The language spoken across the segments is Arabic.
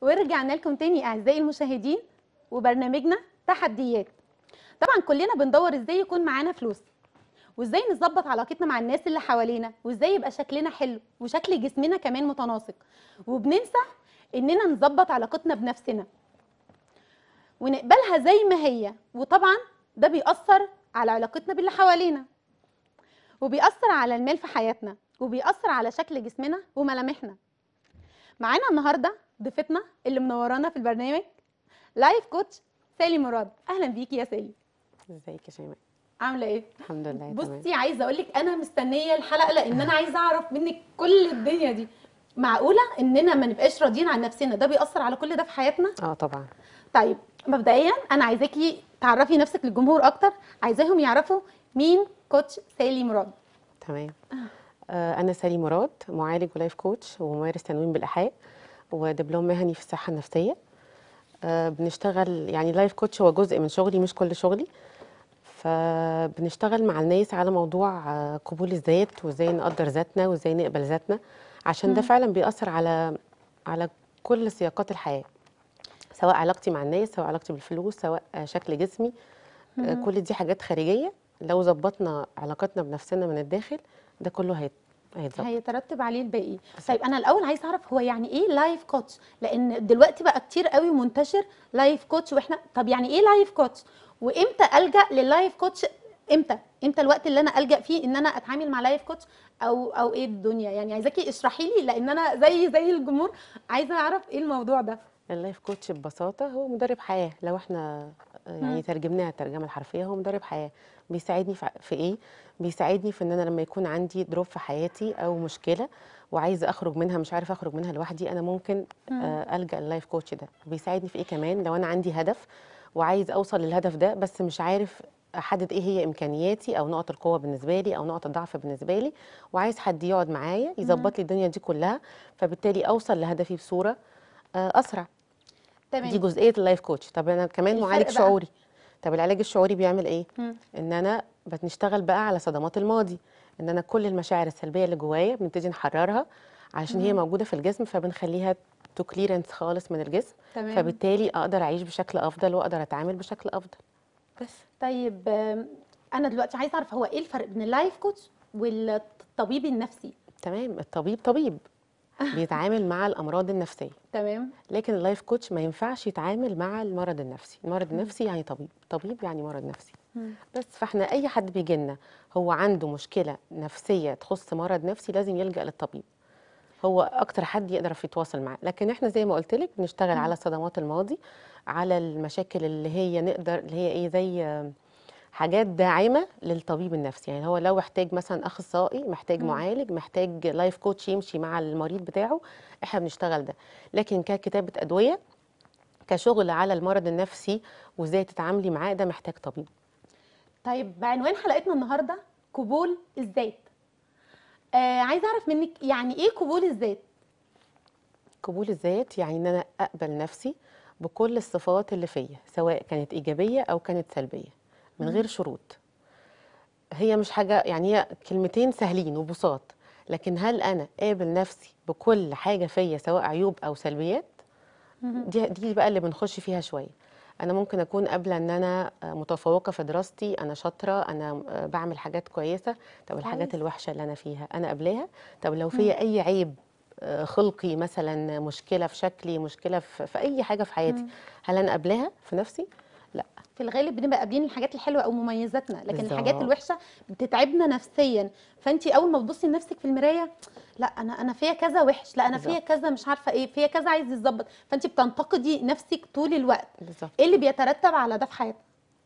ورجعنا لكم تاني اعزائي المشاهدين وبرنامجنا تحديات طبعا كلنا بندور ازاي يكون معانا فلوس وازاي نظبط علاقتنا مع الناس اللي حوالينا وازاي يبقى شكلنا حلو وشكل جسمنا كمان متناسق وبننسى اننا نظبط علاقتنا بنفسنا ونقبلها زي ما هي وطبعا ده بيأثر على علاقتنا باللي حوالينا وبيأثر على المال في حياتنا وبيأثر على شكل جسمنا وملامحنا معانا النهارده ضيفتنا اللي منورانا في البرنامج لايف كوتش سالي مراد اهلا بيكي يا سالي ازيك يا شيماء عامله ايه الحمد لله بصي تمام. عايزه اقول لك انا مستنيه الحلقه لان انا عايزه اعرف منك كل الدنيا دي معقوله اننا ما نبقاش راضيين عن نفسنا ده بيأثر على كل ده في حياتنا اه طبعا طيب مبدئيا انا عايزاكي تعرفي نفسك للجمهور اكتر عايزاهم يعرفوا مين كوتش سالي مراد تمام آه. انا سالي مراد معالج ولايف كوتش وممارس تنويم بالاحياء ودبلوم مهني في الصحه النفسيه آه، بنشتغل يعني لايف كوتش هو جزء من شغلي مش كل شغلي فبنشتغل مع الناس على موضوع آه، قبول الذات وازاي نقدر ذاتنا وازاي نقبل ذاتنا عشان ده فعلا بيأثر على على كل سياقات الحياه سواء علاقتي مع الناس سواء علاقتي بالفلوس سواء شكل جسمي آه، كل دي حاجات خارجيه لو ظبطنا علاقتنا بنفسنا من الداخل ده كله هيترتب عليه الباقي طيب انا الاول عايز اعرف هو يعني ايه لايف كوتش لان دلوقتي بقى كتير قوي منتشر لايف كوتش واحنا طب يعني ايه لايف كوتش وامتى الجا لللايف كوتش امتى امتى الوقت اللي انا الجا فيه ان انا اتعامل مع لايف كوتش او او ايه الدنيا يعني عايزاكي اشرحي لي لان انا زي زي الجمهور عايزه اعرف ايه الموضوع ده اللايف كوتش ببساطه هو مدرب حياه لو احنا يعني ترجمناها الترجمه الحرفيه هو مدرب حياه بيساعدني في ايه بيساعدني في ان انا لما يكون عندي دروب في حياتي او مشكله وعايزه اخرج منها مش عارف اخرج منها لوحدي انا ممكن آه الجا اللايف كوتش ده بيساعدني في ايه كمان لو انا عندي هدف وعايز اوصل للهدف ده بس مش عارف احدد ايه هي امكانياتي او نقط القوه بالنسبه لي او نقط الضعف بالنسبه لي وعايز حد يقعد معايا يظبط لي الدنيا دي كلها فبالتالي اوصل لهدفي بصوره آه، اسرع تمام. دي جزئيه اللايف كوتش طب انا كمان معالج إيه شعوري طب العلاج الشعوري بيعمل ايه مم. ان انا بنشتغل بقى على صدمات الماضي ان انا كل المشاعر السلبيه اللي جوايا بنبتدي نحررها عشان مم. هي موجوده في الجسم فبنخليها تو كليرنس خالص من الجسم تمام. فبالتالي اقدر اعيش بشكل افضل واقدر اتعامل بشكل افضل بس طيب انا دلوقتي عايزه اعرف هو ايه الفرق بين اللايف كوتش والطبيب النفسي تمام الطبيب طبيب بيتعامل مع الامراض النفسيه تمام لكن اللايف كوتش ما ينفعش يتعامل مع المرض النفسي المرض النفسي يعني طبيب طبيب يعني مرض نفسي بس فاحنا اي حد بيجي لنا هو عنده مشكله نفسيه تخص مرض نفسي لازم يلجا للطبيب هو اكتر حد يقدر يتواصل معاه لكن احنا زي ما قلت لك بنشتغل على صدمات الماضي على المشاكل اللي هي نقدر اللي هي ايه زي حاجات داعمه للطبيب النفسي يعني هو لو احتاج مثلا اخصائي محتاج مم. معالج محتاج لايف كوتش يمشي مع المريض بتاعه احنا بنشتغل ده لكن ككتابه ادويه كشغل على المرض النفسي وازاي تتعاملي معاه ده محتاج طبيب طيب بعنوان حلقتنا النهارده قبول الذات آه عايزه اعرف منك يعني ايه قبول الذات قبول الذات يعني ان انا اقبل نفسي بكل الصفات اللي فيا سواء كانت ايجابيه او كانت سلبيه من غير شروط هي مش حاجه يعني هي كلمتين سهلين وبساط لكن هل انا قابل نفسي بكل حاجه فيا سواء عيوب او سلبيات دي دي بقى اللي بنخش فيها شويه انا ممكن اكون قابله ان انا متفوقه في دراستي انا شاطره انا بعمل حاجات كويسه طب الحاجات الوحشه اللي انا فيها انا قبلها طب لو فيا اي عيب آه، خلقي مثلا مشكله في شكلي مشكله في, في اي حاجه في حياتي هل انا قبلها في نفسي لا في الغالب بنبقى قابلين الحاجات الحلوه او مميزاتنا لكن بالزبط. الحاجات الوحشه بتتعبنا نفسيا فانت اول ما تبصي لنفسك في المرايه لا انا انا فيا كذا وحش لا انا فيا كذا مش عارفه ايه فيا كذا عايز يتظبط فانت بتنتقدي نفسك طول الوقت بالزبط. ايه اللي بيترتب على ده في حياتك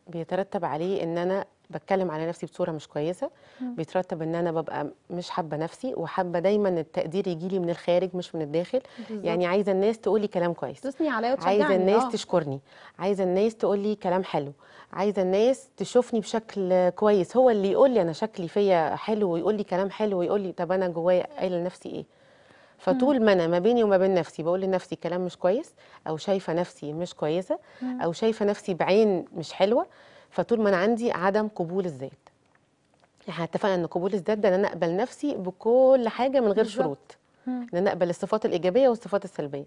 بيترتب عليه ان انا بتكلم على نفسي بصوره مش كويسه بيترتب ان انا ببقى مش حابه نفسي وحابه دايما التقدير يجي لي من الخارج مش من الداخل بالزبط. يعني عايزه الناس تقول لي كلام كويس تثني عليا وتشجعني عايزه الناس أوه. تشكرني عايزه الناس تقول لي كلام حلو عايزه الناس تشوفني بشكل كويس هو اللي يقول لي انا شكلي فيا حلو ويقول لي كلام حلو ويقول لي طب انا جوايا قايله لنفسي ايه فطول ما انا ما بيني وما بين نفسي بقول لنفسي كلام مش كويس او شايفه نفسي مش كويسه او شايفه نفسي بعين مش حلوه فطول ما انا عندي عدم قبول الذات احنا يعني اتفقنا ان قبول الذات ده ان انا اقبل نفسي بكل حاجه من غير شروط ان انا اقبل الصفات الايجابيه والصفات السلبيه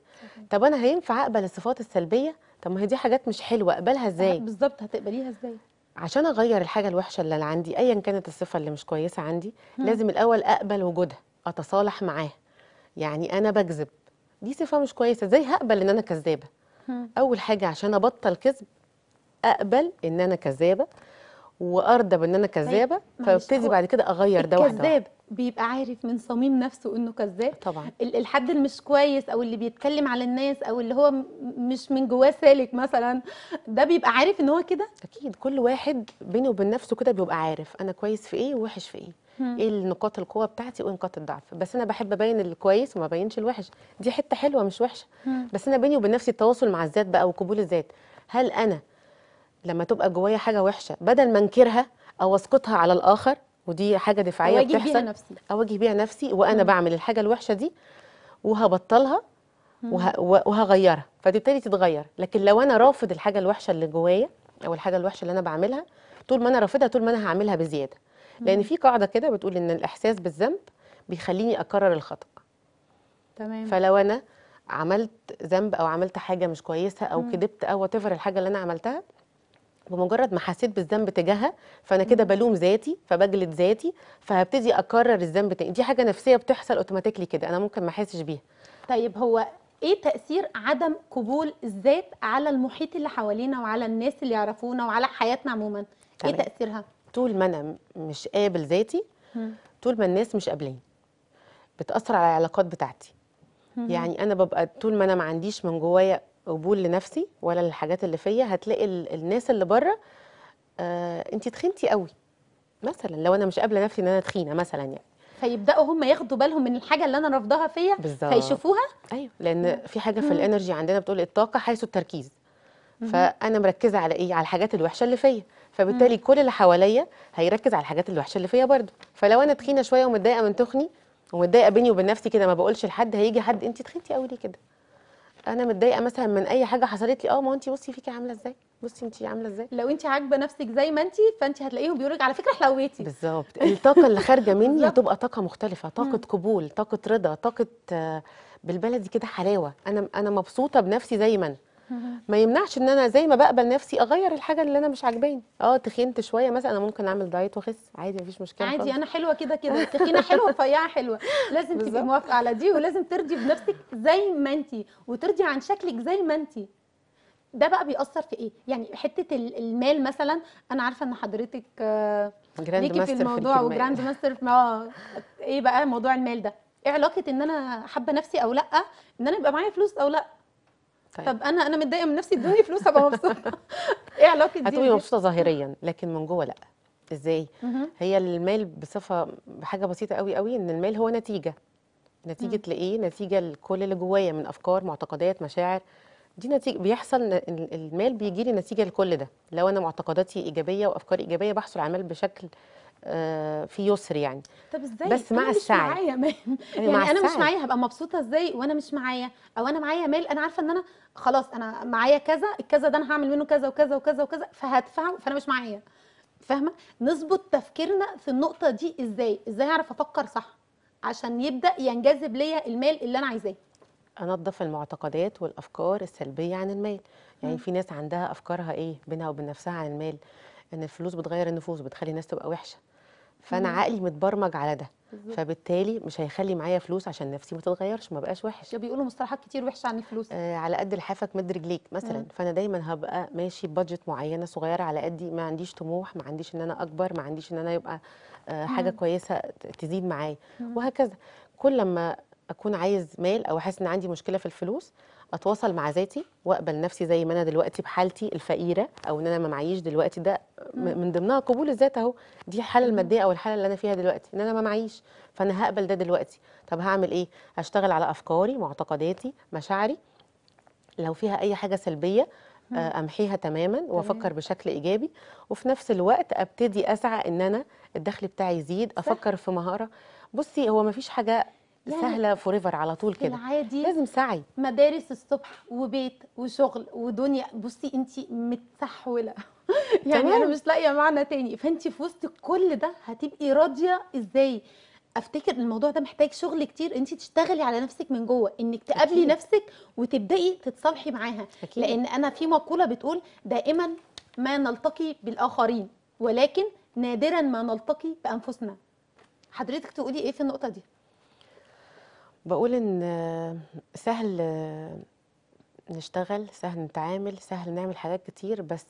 طب انا هينفع اقبل الصفات السلبيه طب ما هي دي حاجات مش حلوه اقبلها ازاي بالظبط هتقبليها ازاي عشان اغير الحاجه الوحشه اللي انا عندي ايا كانت الصفه اللي مش كويسه عندي لازم الاول اقبل وجودها اتصالح معاها يعني انا بكذب دي صفه مش كويسه ازاي هقبل ان انا كذابه اول حاجه عشان ابطل كذب اقبل ان انا كذابه وارضى بان انا كذابه طيب، فابتدي بعد كده اغير ده واحده الكذاب بيبقى عارف من صميم نفسه انه كذاب طبعا الحد اللي مش كويس او اللي بيتكلم على الناس او اللي هو مش من جواه سالك مثلا ده بيبقى عارف ان هو كده اكيد كل واحد بينه وبين نفسه كده بيبقى عارف انا كويس في ايه ووحش في ايه هم. ايه النقاط القوه بتاعتي وايه نقاط الضعف بس انا بحب ابين الكويس وما بينش الوحش دي حته حلوه مش وحشه هم. بس انا بيني وبين نفسي التواصل مع الذات بقى وقبول الذات هل انا لما تبقى جوايا حاجه وحشه بدل ما انكرها او اسقطها على الاخر ودي حاجه دفاعيه أواجه بتحصل بيها نفسي اواجه بيها نفسي وانا مم. بعمل الحاجه الوحشه دي وهبطلها وه... وهغيرها فتبتدي تتغير لكن لو انا رافض الحاجه الوحشه اللي جوايا او الحاجه الوحشه اللي انا بعملها طول ما انا رافضها طول ما انا هعملها بزياده لان في قاعده كده بتقول ان الاحساس بالذنب بيخليني اكرر الخطا تمام فلو انا عملت ذنب او عملت حاجه مش كويسه او كدبت او وات الحاجه اللي انا عملتها بمجرد ما حسيت بالذنب تجاهها فانا كده بلوم ذاتي فبجلد ذاتي فهبتدي اكرر الذنب تاني دي حاجه نفسيه بتحصل اوتوماتيكلي كده انا ممكن ما احسش بيها طيب هو ايه تاثير عدم قبول الذات على المحيط اللي حوالينا وعلى الناس اللي يعرفونا وعلى حياتنا عموما إيه تمام. ايه تاثيرها طول ما انا مش قابل ذاتي طول ما الناس مش قابلاني بتاثر على العلاقات بتاعتي يعني انا ببقى طول ما انا ما عنديش من جوايا قبول لنفسي ولا للحاجات اللي فيا هتلاقي الناس اللي بره آه انت تخنتي قوي مثلا لو انا مش قابله نفسي ان انا تخينه مثلا يعني فيبداوا هم ياخدوا بالهم من الحاجه اللي انا رافضاها فيا فيشوفوها ايوه لان في حاجه في الانرجي عندنا بتقول الطاقه حيث التركيز فانا مركزه على ايه على الحاجات الوحشه اللي فيا فبالتالي كل اللي حواليا هيركز على الحاجات الوحشه اللي فيا برده فلو انا تخينه شويه ومتضايقه من تخني ومتضايقه بيني وبين نفسي كده ما بقولش لحد هيجي حد انت تخنتي قوي ليه كده انا متضايقه مثلا من اي حاجه حصلت لي اه ما انت بصي فيكي عامله ازاي بصي انت عامله ازاي لو انت عاجبه نفسك زي ما انت فانت هتلاقيهم بيقولوا على فكره حلويتي بالظبط الطاقه اللي خارجه مني هتبقى طاقه مختلفه طاقه قبول طاقه رضا طاقه آه، بالبلدي كده حلاوه انا انا مبسوطه بنفسي زي ما انا ما يمنعش ان انا زي ما بقبل نفسي اغير الحاجه اللي انا مش عاجباني اه تخنت شويه مثلا انا ممكن اعمل دايت واخس عادي مفيش مشكله عادي خلص. انا حلوه كده كده التخينه حلوه رفيعه حلوه لازم تبقي موافقه على دي ولازم ترضي بنفسك زي ما انت وترضي عن شكلك زي ما انت ده بقى بيأثر في ايه؟ يعني حته المال مثلا انا عارفه ان حضرتك ليكي في الموضوع في وجراند ماستر اه ايه بقى موضوع المال ده؟ ايه علاقه ان انا حابه نفسي او لا؟ ان انا يبقى معايا فلوس او لا؟ طيب. طب انا انا متضايقه من نفسي ادوني فلوس ابقى مبسوطه ايه علاقه دي هتبقي مبسوطه ظاهريا لكن من جوه لا ازاي هي المال بصفه بحاجه بسيطه قوي قوي ان المال هو نتيجه نتيجه لايه نتيجه لكل اللي جوايا من افكار معتقدات مشاعر دي نتيجه بيحصل المال بيجي لي نتيجه لكل ده لو انا معتقداتي ايجابيه وافكاري ايجابيه بحصل على المال بشكل آه، في يسر يعني طب ازاي بس مع السعي يعني مع انا السعي. مش معايا هبقى مبسوطه ازاي وانا مش معايا او انا معايا مال انا عارفه ان انا خلاص انا معايا كذا الكذا ده انا هعمل منه كذا وكذا وكذا وكذا فهدفعه فانا مش معايا فاهمه نظبط تفكيرنا في النقطه دي ازاي ازاي اعرف افكر صح عشان يبدا ينجذب ليا المال اللي انا عايزاه انظف المعتقدات والافكار السلبيه عن المال يعني في ناس عندها افكارها ايه بينها وبين نفسها عن المال ان الفلوس بتغير النفوس بتخلي الناس تبقى وحشه فانا مم. عقلي متبرمج على ده بالزبط. فبالتالي مش هيخلي معايا فلوس عشان نفسي ما تتغيرش ما بقاش وحش بيقولوا مصطلحات كتير وحشه عن الفلوس آه على قد لحافك مد رجليك مثلا مم. فانا دايما هبقى ماشي بادجت معينه صغيره على قدي ما عنديش طموح ما عنديش ان انا اكبر ما عنديش ان انا يبقى آه حاجه مم. كويسه تزيد معايا وهكذا كل لما اكون عايز مال او احس ان عندي مشكله في الفلوس اتواصل مع ذاتي واقبل نفسي زي ما انا دلوقتي بحالتي الفقيره او ان انا ما معيش دلوقتي ده من ضمنها قبول الذات اهو دي الحاله الماديه او الحاله اللي انا فيها دلوقتي ان انا ما معيش فانا هقبل ده دلوقتي طب هعمل ايه هشتغل على افكاري معتقداتي مشاعري لو فيها اي حاجه سلبيه آه، امحيها تماما وافكر بشكل ايجابي وفي نفس الوقت ابتدي اسعى ان انا الدخل بتاعي يزيد افكر في مهاره بصي هو مفيش حاجه لا يعني سهله فوريفر على طول كده العادي لازم سعي مدارس الصبح وبيت وشغل ودنيا بصي انت متسحوله يعني انا مش لاقيه معنى تاني فانت في وسط كل ده هتبقي راضيه ازاي افتكر الموضوع ده محتاج شغل كتير انت تشتغلي على نفسك من جوه انك تقابلي أكيد. نفسك وتبداي تتصالحي معاها أكيد. لان انا في مقوله بتقول دائما ما نلتقي بالاخرين ولكن نادرا ما نلتقي بانفسنا حضرتك تقولي ايه في النقطه دي بقول إن سهل نشتغل، سهل نتعامل، سهل نعمل حاجات كتير، بس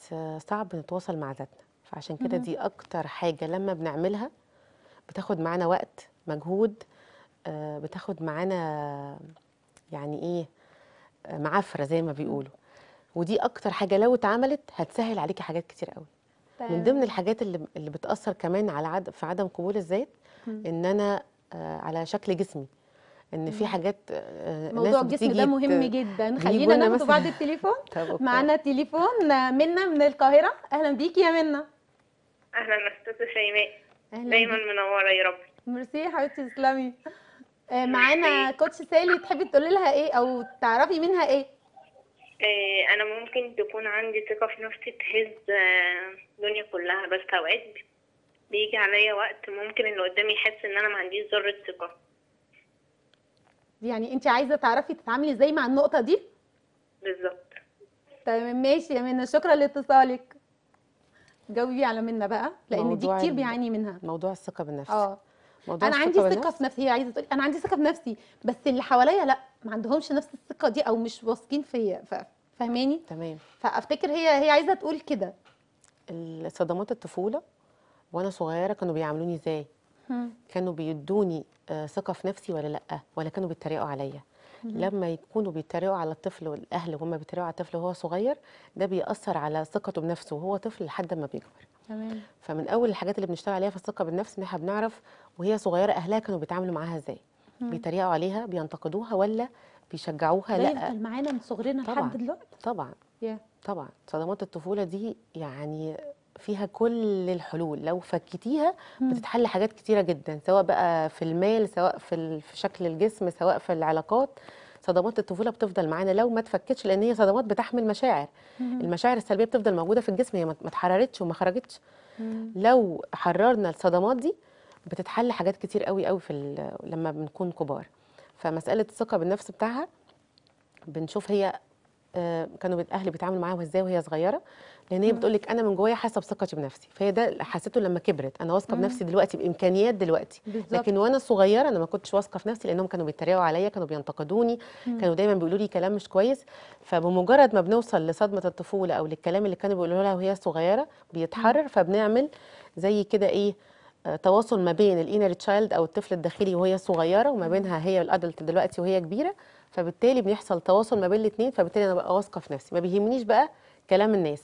صعب نتواصل مع ذاتنا، فعشان كده دي أكتر حاجة لمّا بنعملها بتاخد معانا وقت، مجهود، آه، بتاخد معانا يعني إيه، معفره زي ما بيقولوا، ودي أكتر حاجة لو اتعملت هتسهل عليكي حاجات كتير قوي من ضمن الحاجات اللي اللي بتأثّر كمان على عد في عدم قبول الذات، إن أنا آه، على شكل جسمي. ان في حاجات آه، آه، موضوع الجسم ده مهم جدا خلينا ناخد بعد التليفون معانا تليفون آه، منا من القاهره اهلا بيكي يا منا اهلا استاذه شيماء دايما منوره يا رب ميرسي يا حبيبتي تسلمي معانا كوتش سالي تحبي تقولي لها ايه او تعرفي منها ايه انا ممكن تكون عندي ثقه في نفسي تهز الدنيا كلها بس اوقات بيجي عليا وقت ممكن اللي قدامي يحس ان انا ما عنديش ذره ثقه يعني انت عايزه تعرفي تتعاملي ازاي مع النقطه دي بالظبط تمام ماشي يا منى شكرا لاتصالك جاوبي على منى بقى لان دي كتير بيعاني منها موضوع الثقه بالنفس اه موضوع انا عندي ثقه في نفسي هي عايزه تقول انا عندي ثقه في نفسي بس اللي حواليا لا ما عندهمش نفس الثقه دي او مش واثقين فيا فاهماني تمام فافتكر هي هي عايزه تقول كده صدمات الطفوله وانا صغيره كانوا بيعاملوني ازاي كانوا بيدوني آه، ثقه في نفسي ولا لا ولا كانوا بيتريقوا عليا لما يكونوا بيتريقوا على الطفل والاهل وهم بيتريقوا على الطفل وهو صغير ده بيأثر على ثقته بنفسه وهو طفل لحد ما بيكبر تمام فمن اول الحاجات اللي بنشتغل عليها في الثقه بالنفس ان احنا بنعرف وهي صغيره اهلها كانوا بيتعاملوا معاها ازاي بيتريقوا عليها بينتقدوها ولا بيشجعوها لا يفضل معانا من صغرنا لحد دلوقتي طبعا yeah. طبعا صدمات الطفوله دي يعني فيها كل الحلول لو فكتيها بتتحل حاجات كتيرة جدا سواء بقى في المال سواء في, في شكل الجسم سواء في العلاقات صدمات الطفولة بتفضل معانا لو ما تفكتش لأن هي صدمات بتحمل مشاعر المشاعر السلبية بتفضل موجودة في الجسم هي ما اتحررتش وما خرجتش لو حررنا الصدمات دي بتتحل حاجات كتير قوي قوي في لما بنكون كبار فمسألة الثقة بالنفس بتاعها بنشوف هي آه، كانوا الاهل بيتعاملوا معاها ازاي وهي صغيره لان يعني هي بتقول لك انا من جوايا حاسه بثقتي بنفسي فهي ده حسيته لما كبرت انا واثقه بنفسي دلوقتي بامكانيات دلوقتي بالزبط. لكن وانا صغيره انا ما كنتش واثقه في نفسي لانهم كانوا بيتريقوا عليا كانوا بينتقدوني مم. كانوا دايما بيقولوا لي كلام مش كويس فبمجرد ما بنوصل لصدمه الطفوله او للكلام اللي كانوا بيقولوا لها وهي صغيره بيتحرر مم. فبنعمل زي كده ايه آه، تواصل ما بين الانر تشايلد او الطفل الداخلي وهي صغيره وما بينها هي الادلت دلوقتي وهي كبيره فبالتالي بيحصل تواصل ما بين الاثنين فبالتالي انا ببقى واثقه في نفسي ما بيهمنيش بقى كلام الناس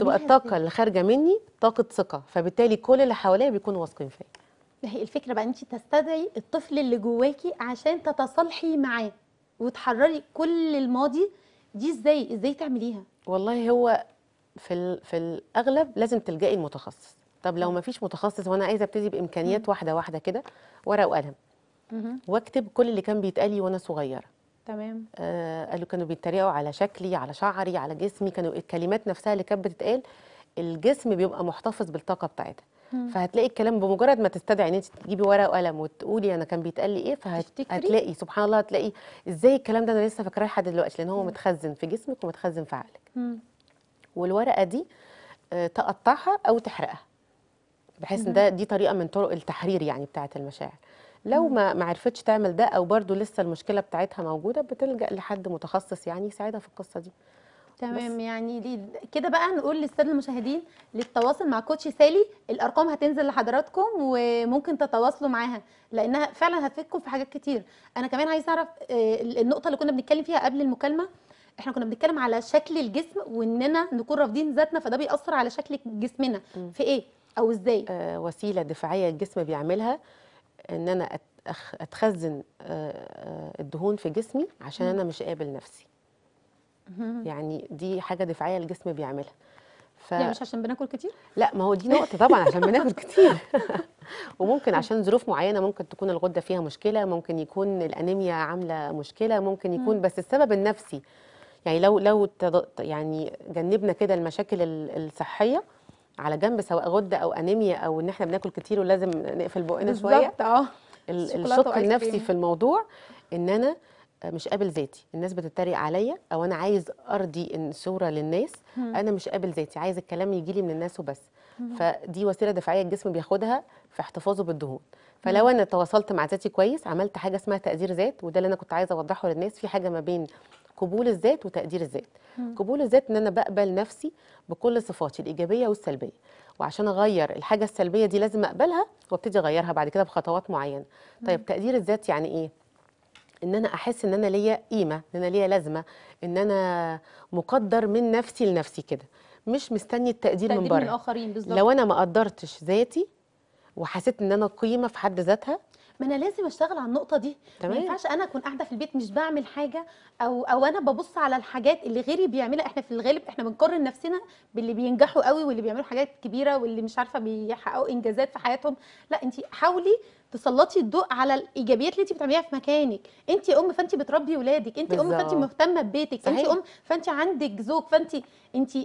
تبقى الطاقه اللي خارجه مني طاقه ثقه فبالتالي كل اللي حواليا بيكونوا واثقين فيا هي الفكره بقى انت تستدعي الطفل اللي جواكي عشان تتصالحي معاه وتحرري كل الماضي دي ازاي ازاي تعمليها والله هو في في الاغلب لازم تلجئي المتخصص طب لو ما فيش متخصص وانا عايزه ابتدي بامكانيات واحده واحده كده ورقه وقلم واكتب كل اللي كان بيتقال لي وانا صغيره تمام آه قالوا كانوا بيتريقوا على شكلي على شعري على جسمي كانوا الكلمات نفسها اللي كانت بتتقال الجسم بيبقى محتفظ بالطاقه بتاعتها فهتلاقي الكلام بمجرد ما تستدعي ان انت تجيبي ورقه وقلم وتقولي انا كان بيتقال لي ايه فهتلاقي سبحان الله هتلاقي ازاي الكلام ده انا لسه فاكراه لحد دلوقتي لان هو متخزن في جسمك ومتخزن في عقلك والورقه دي آه، تقطعها او تحرقها بحيث ان ده دي طريقه من طرق التحرير يعني بتاعه المشاعر لو ما ما عرفتش تعمل ده او برضو لسه المشكله بتاعتها موجوده بتلجا لحد متخصص يعني يساعدها في القصه دي تمام يعني كده بقى نقول للساده المشاهدين للتواصل مع كوتش سالي الارقام هتنزل لحضراتكم وممكن تتواصلوا معاها لانها فعلا هتفيدكم في حاجات كتير انا كمان عايزه اعرف آه، النقطه اللي كنا بنتكلم فيها قبل المكالمه احنا كنا بنتكلم على شكل الجسم واننا نكون رافضين ذاتنا فده بيأثر على شكل جسمنا في ايه او ازاي آه وسيله دفاعيه الجسم بيعملها ان انا اتخزن الدهون في جسمي عشان انا مش قابل نفسي يعني دي حاجه دفاعيه الجسم بيعملها ف... يعني مش عشان بناكل كتير؟ لا ما هو دي نقطة طبعا عشان بناكل كتير وممكن عشان ظروف معينة ممكن تكون الغدة فيها مشكلة ممكن يكون الأنيميا عاملة مشكلة ممكن يكون بس السبب النفسي يعني لو لو يعني جنبنا كده المشاكل الصحية على جنب سواء غده او انيميا او ان احنا بناكل كتير ولازم نقفل بقنا شويه اه الشق النفسي في الموضوع ان انا مش قابل ذاتي الناس بتتريق عليا او انا عايز ارضي الصوره للناس انا مش قابل ذاتي عايز الكلام يجي لي من الناس وبس فدي وسيله دفاعيه الجسم بياخدها في احتفاظه بالدهون فلو انا تواصلت مع ذاتي كويس عملت حاجه اسمها تقدير ذات وده اللي انا كنت عايزه اوضحه للناس في حاجه ما بين قبول الذات وتقدير الذات قبول الذات ان انا بقبل نفسي بكل صفاتي الايجابيه والسلبيه وعشان اغير الحاجه السلبيه دي لازم اقبلها وابتدي اغيرها بعد كده بخطوات معينه طيب تقدير الذات يعني ايه ان انا احس ان انا ليا قيمه ان انا ليا لازمه ان انا مقدر من نفسي لنفسي كده مش مستني التقدير, من بره من الاخرين بالظبط لو انا ما قدرتش ذاتي وحسيت ان انا قيمه في حد ذاتها ما انا لازم اشتغل على النقطه دي تمام. ما ينفعش انا اكون قاعده في البيت مش بعمل حاجه او او انا ببص على الحاجات اللي غيري بيعملها احنا في الغالب احنا بنقارن نفسنا باللي بينجحوا قوي واللي بيعملوا حاجات كبيره واللي مش عارفه بيحققوا انجازات في حياتهم لا انت حاولي تسلطي الضوء على الايجابيات اللي انت بتعمليها في مكانك انت ام فانت بتربي ولادك انت ام فانت مهتمه ببيتك صحيح. انت ام فانت عندك زوج فانت انت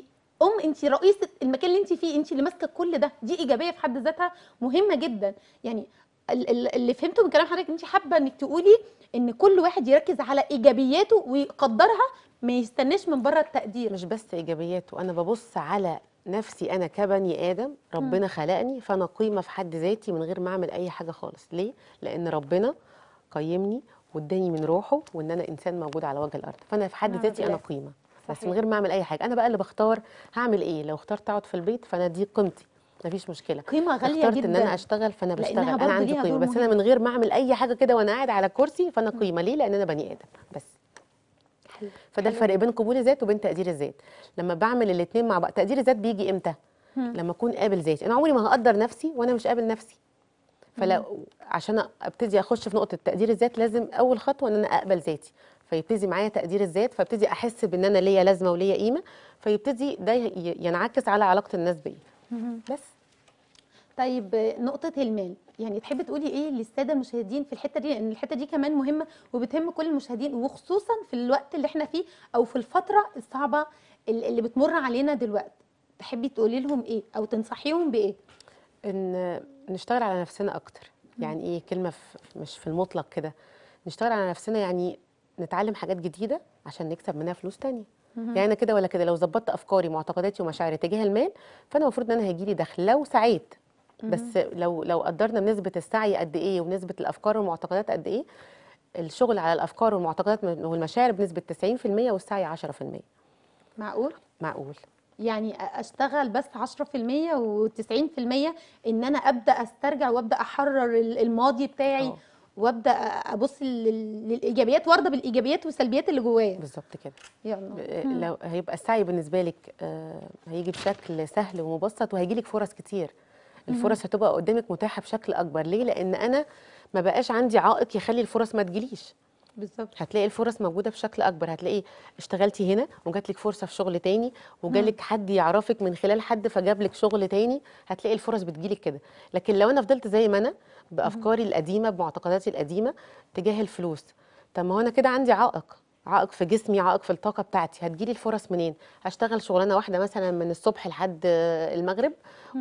ام انت رئيسه المكان اللي انت فيه انت اللي ماسكه كل ده دي ايجابيه في حد ذاتها مهمه جدا يعني اللي فهمته من كلام حضرتك انت حابه انك تقولي ان كل واحد يركز على ايجابياته ويقدرها ما يستناش من بره التقدير مش بس ايجابياته انا ببص على نفسي انا كبني ادم ربنا خلقني فانا قيمه في حد ذاتي من غير ما اعمل اي حاجه خالص ليه لان ربنا قيمني واداني من روحه وان انا انسان موجود على وجه الارض فانا في حد نعم، ذاتي انا قيمه بس من غير ما اعمل اي حاجه انا بقى اللي بختار هعمل ايه لو اخترت اقعد في البيت فانا دي قيمتي مفيش مشكله قيمه غاليه جدا اخترت ان انا اشتغل فانا بشتغل انا عندي قيمه بس انا من غير ما اعمل اي حاجه كده وانا قاعد على كرسي فانا قيمه ليه لان انا بني ادم بس حلو. فده الفرق بين قبول الذات وبين تقدير الذات لما بعمل الاثنين مع بعض تقدير الذات بيجي امتى لما اكون قابل ذاتي انا عمري ما هقدر نفسي وانا مش قابل نفسي فلا عشان ابتدي اخش في نقطه تقدير الذات لازم اول خطوه ان انا اقبل ذاتي فيبتدي معايا تقدير الذات فابتدي احس بان انا ليا لازمه وليا قيمه فيبتدي ده ينعكس على علاقه الناس بيا بس طيب نقطه المال يعني تحبي تقولي ايه للساده المشاهدين في الحته دي لان الحته دي كمان مهمه وبتهم كل المشاهدين وخصوصا في الوقت اللي احنا فيه او في الفتره الصعبه اللي بتمر علينا دلوقتي تحبي تقولي لهم ايه او تنصحيهم بايه ان نشتغل على نفسنا اكتر يعني ايه كلمه في مش في المطلق كده نشتغل على نفسنا يعني نتعلم حاجات جديده عشان نكسب منها فلوس تانية يعني انا كده ولا كده لو ظبطت افكاري ومعتقداتي ومشاعري تجاه المال فانا المفروض ان انا هيجي لي دخل لو سعيت بس لو لو قدرنا بنسبه السعي قد ايه ونسبه الافكار والمعتقدات قد ايه الشغل على الافكار والمعتقدات والمشاعر بنسبه 90% والسعي 10% معقول معقول يعني اشتغل بس 10% و90% ان انا ابدا استرجع وابدا احرر الماضي بتاعي أوه. وابدا ابص للايجابيات وارضى بالايجابيات والسلبيات اللي جوايا بالظبط كده يلا لو هيبقى السعي بالنسبه لك آه، هيجي بشكل سهل ومبسط وهيجي لك فرص كتير الفرص هتبقى قدامك متاحه بشكل اكبر ليه لان انا ما بقاش عندي عائق يخلي الفرص ما تجيليش بالظبط هتلاقي الفرص موجوده بشكل اكبر هتلاقي اشتغلتي هنا وجات لك فرصه في شغل تاني وجالك حد يعرفك من خلال حد فجاب لك شغل تاني هتلاقي الفرص بتجيلك كده لكن لو انا فضلت زي ما انا بافكاري القديمه بمعتقداتي القديمه تجاه الفلوس طب ما هو انا كده عندي عائق عائق في جسمي عائق في الطاقه بتاعتي هتجيلي الفرص منين هشتغل شغلانه واحده مثلا من الصبح لحد المغرب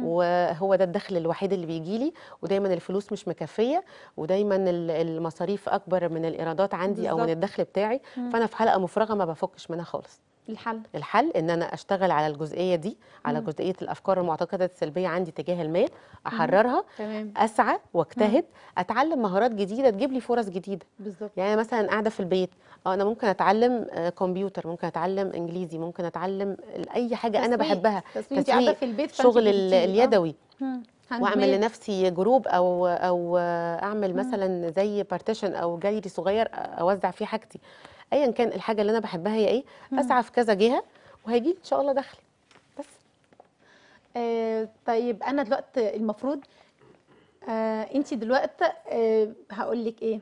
وهو ده الدخل الوحيد اللي بيجيلي ودايما الفلوس مش مكفيه ودايما المصاريف اكبر من الايرادات عندي بالزبط. او من الدخل بتاعي فانا في حلقه مفرغه ما بفكش منها خالص الحل الحل ان انا اشتغل على الجزئيه دي على مم. جزئيه الافكار المعتقدات السلبيه عندي تجاه المال احررها تمام. اسعى واجتهد مم. اتعلم مهارات جديده تجيب لي فرص جديده بالظبط يعني مثلا قاعده في البيت اه انا ممكن اتعلم آه، كمبيوتر ممكن اتعلم انجليزي ممكن اتعلم اي حاجه تسويق. انا بحبها تسويق, قاعده في البيت شغل آه. اليدوي واعمل لنفسي جروب او او آه، اعمل مثلا زي بارتيشن او جاليري صغير اوزع فيه حاجتي ايا كان الحاجه اللي انا بحبها هي ايه اسعى في كذا جهه وهيجي ان شاء الله دخلي بس آه طيب انا دلوقتي المفروض آه انت دلوقتي آه هقول لك ايه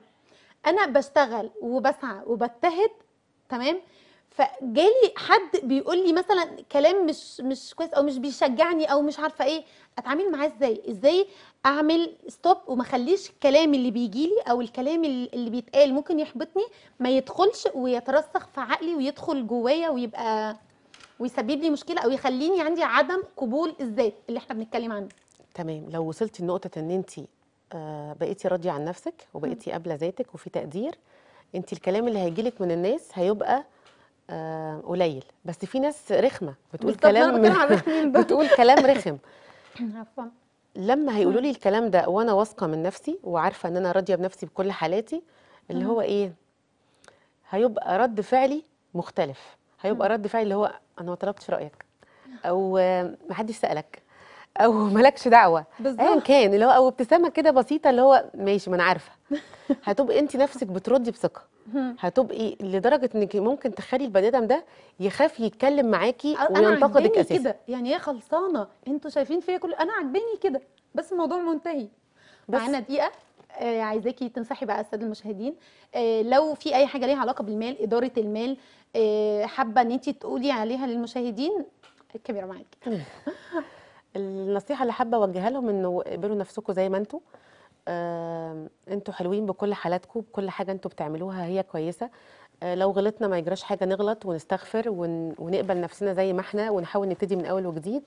انا بشتغل وبسعى وبجتهد تمام فجالي حد بيقول لي مثلا كلام مش مش كويس او مش بيشجعني او مش عارفه ايه اتعامل معاه ازاي ازاي اعمل ستوب وما اخليش الكلام اللي بيجي لي او الكلام اللي بيتقال ممكن يحبطني ما يدخلش ويترسخ في عقلي ويدخل جوايا ويبقى ويسبب لي مشكله او يخليني عندي عدم قبول الذات اللي احنا بنتكلم عنه تمام لو وصلتي لنقطه ان انت آه، بقيتي راضيه عن نفسك وبقيتي قابله ذاتك وفي تقدير انت الكلام اللي هيجي لك من الناس هيبقى آه، قليل بس في ناس رخمه بتقول كلام بتقول كلام رخم لما هيقولوا لي الكلام ده وانا واثقه من نفسي وعارفه ان انا راضيه بنفسي بكل حالاتي اللي هو ايه هيبقى رد فعلي مختلف هيبقى رد فعلي اللي هو انا ما طلبتش رايك او ما حدش سالك او مالكش دعوه بالظبط ايا كان اللي هو او ابتسامه كده بسيطه اللي هو ماشي ما انا عارفه هتبقي انت نفسك بتردي بثقه هتبقي لدرجه انك ممكن تخلي البني ادم ده يخاف يتكلم معاكي وينتقدك اساسا كده يعني هي خلصانه انتوا شايفين فيا كل انا عاجباني كده بس الموضوع منتهي بس معانا دقيقه آه عايزاكي تنصحي بقى الساده المشاهدين آه لو في اي حاجه ليها علاقه بالمال اداره المال آه حابه ان انت تقولي عليها للمشاهدين الكاميرا معاكي النصيحه اللي حابه اوجهها لهم انه اقبلوا نفسكم زي ما انتم آه، انتوا حلوين بكل حالاتكم بكل حاجه انتوا بتعملوها هي كويسه آه، لو غلطنا ما يجراش حاجه نغلط ونستغفر ون... ونقبل نفسنا زي ما احنا ونحاول نبتدي من اول وجديد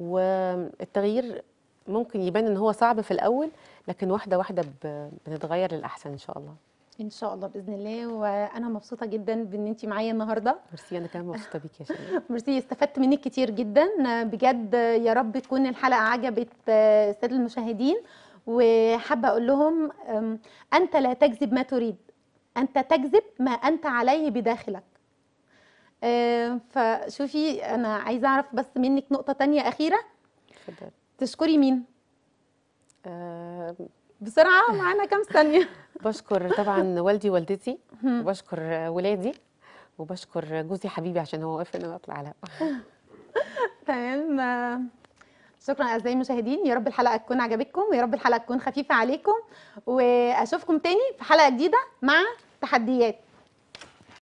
والتغيير ممكن يبان ان هو صعب في الاول لكن واحده واحده ب... بنتغير للاحسن ان شاء الله ان شاء الله باذن الله وانا مبسوطه جدا بان انت معايا النهارده ميرسي انا كمان مبسوطه بيكي يا شباب ميرسي استفدت منك كتير جدا بجد يا رب تكون الحلقه عجبت الساده المشاهدين وحابه اقول لهم انت لا تجذب ما تريد انت تجذب ما انت عليه بداخلك فشوفي انا عايزه اعرف بس منك نقطه تانية اخيره اتفضلي تشكري مين أه بسرعه معانا كام ثانيه بشكر طبعا والدي ووالدتي وبشكر ولادي وبشكر جوزي حبيبي عشان هو وافق ان انا اطلع على تمام شكرا اعزائي المشاهدين يا رب الحلقه تكون عجبتكم ويا رب الحلقه تكون خفيفه عليكم واشوفكم تاني في حلقه جديده مع تحديات